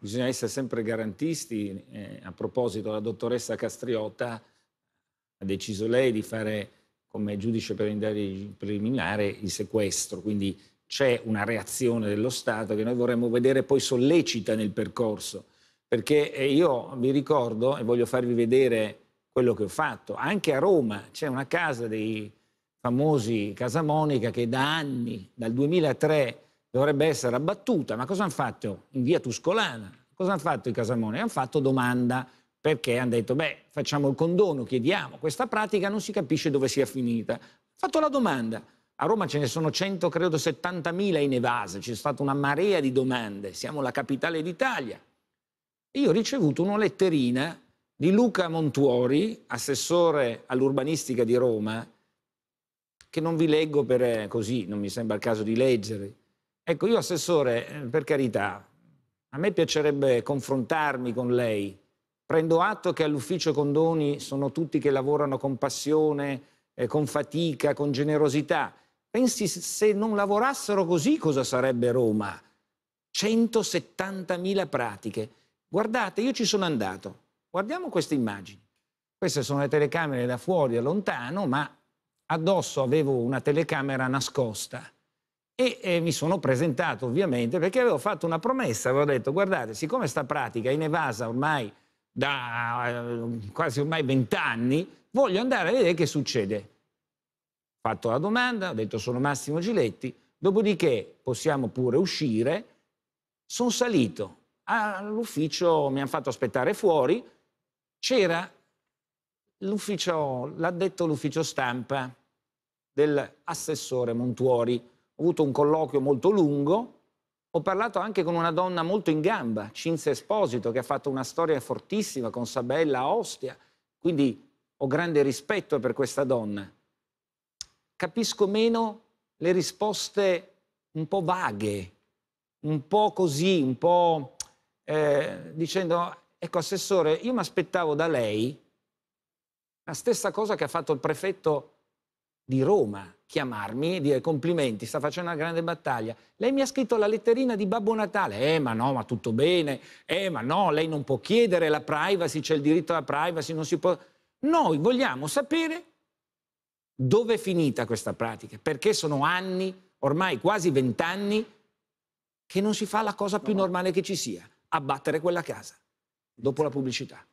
bisogna essere sempre garantisti. Eh, a proposito, la dottoressa Castriota ha deciso lei di fare come giudice per preliminare il sequestro, quindi c'è una reazione dello Stato che noi vorremmo vedere poi sollecita nel percorso, perché eh, io vi ricordo e voglio farvi vedere quello che ho fatto, anche a Roma c'è una casa dei famosi Casa Monica che da anni, dal 2003 dovrebbe essere abbattuta, ma cosa hanno fatto in via Tuscolana? Cosa hanno fatto i Casamoni? Hanno fatto domanda perché hanno detto, beh, facciamo il condono, chiediamo, questa pratica non si capisce dove sia finita. Hanno fatto la domanda. A Roma ce ne sono 100, credo 70.000 in evase, c'è stata una marea di domande, siamo la capitale d'Italia. Io ho ricevuto una letterina di Luca Montuori, assessore all'urbanistica di Roma, che non vi leggo per eh, così, non mi sembra il caso di leggere, Ecco, io assessore, eh, per carità, a me piacerebbe confrontarmi con lei. Prendo atto che all'ufficio Condoni sono tutti che lavorano con passione, eh, con fatica, con generosità. Pensi se non lavorassero così cosa sarebbe Roma? 170.000 pratiche. Guardate, io ci sono andato. Guardiamo queste immagini. Queste sono le telecamere da fuori, da lontano, ma addosso avevo una telecamera nascosta e, e, eh, mi sono presentato ovviamente perché avevo fatto una promessa, avevo detto guardate, siccome sta pratica è evasa ormai da eh, quasi ormai vent'anni, voglio andare a vedere che succede. Ho fatto la domanda, ho detto sono Massimo Giletti, dopodiché possiamo pure uscire. Sono salito all'ufficio, mi hanno fatto aspettare fuori, c'era l'ufficio, l'addetto l'ufficio stampa dell'assessore Montuori ho avuto un colloquio molto lungo, ho parlato anche con una donna molto in gamba, Cinzia Esposito, che ha fatto una storia fortissima con Sabella Ostia, quindi ho grande rispetto per questa donna. Capisco meno le risposte un po' vaghe, un po' così, un po' eh, dicendo, ecco assessore, io mi aspettavo da lei la stessa cosa che ha fatto il prefetto di Roma, chiamarmi e dire complimenti, sta facendo una grande battaglia. Lei mi ha scritto la letterina di Babbo Natale. Eh, ma no, ma tutto bene. Eh, ma no, lei non può chiedere la privacy, c'è il diritto alla privacy, non si può. Noi vogliamo sapere dove è finita questa pratica, perché sono anni, ormai quasi vent'anni, che non si fa la cosa più normale che ci sia, abbattere quella casa dopo la pubblicità.